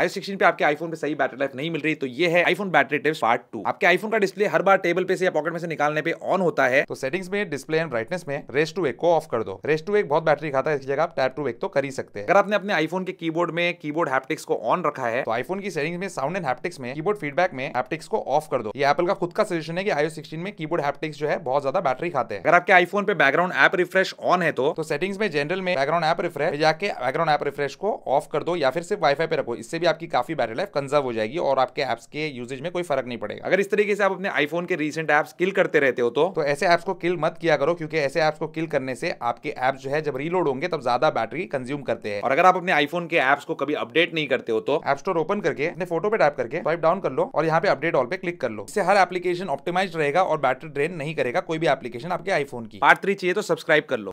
आई sixteen पे आपके iPhone पे सही बैटरी लाइफ नहीं मिल रही तो ये है iPhone battery tips part two आपके आईफोन का डिस्प्ले हर बार टेबल पे से या पॉकेट में से निकालने पे ऑन होता है तो सेटिंग्स में डिस्प्ले एंड ब्राइटनेस में रेस्ट टू एक को ऑफ कर दो रेस्ट टू एक बहुत बैटरी खाता है इसकी जगह आप टैप टू एक तो कर ही सकते हैं अगर आपने अपने आईफोन के कीबोर्ड में कीबोर्ड हैप्टिक्स को ऑन रखा है तो आईफोन की सेटिंग्स में साउंड एंड हैप्टिक्स में कीबोर्ड फीडबैक में हैप्टिक्स को ऑफ कर दो ये एपल का खुद का सजेशन है कि आईओ सिक्सटीन में कीबोर्ड हैप्टिक्स जो है बहुत ज्यादा बैटरी खाते हैं अगर आपके आईफोन पे बैकग्राउंड ऐप रिफ्रेश ऑन है तो सेटिंग्स तो में जनरल में बैकग्राउंड ऐप रिफ्रेश जाके बैकग्राउंड ऐप रिफ्रेश को ऑफ कर दो या फिर सिर्फ वाईफाई पे रखो इससे भी आपकी काफ़ी बैटरी लाइफ कंजर्व हो जाएगी और आपके एप्स के यूजेज में कोई फर्क नहीं पड़ेगा अगर इस तरीके से आप अपने आईफोन के रिसेंट एप्स किल करते रहते हो तो, तो ऐसे एप्स को किल मत किया करो क्योंकि ऐसे एप्स को किल करने से आपके एप्स जो है जब रीलोड होंगे तब ज्यादा बैटरी कंज्यूम करते हैं और अगर आप अपने आईफोन के ऐप्स को कभी अपडेट नहीं करते हो तो एप स्टोर ओपन करके अपने फोटो पे टाइप करके वाइप डाउन कर लो और यहाँ पे अपडेट ऑल पे क्लिक कर लो इससे हर एप्लीकेशन ऑप्टिमाइज रहेगा और बैटरी ड्रेन नहीं करेगा कोई भी एप्लीकेशन आपके आईफोन की पार्ट थ्री चाहिए तो सब्सक्राइब कर लो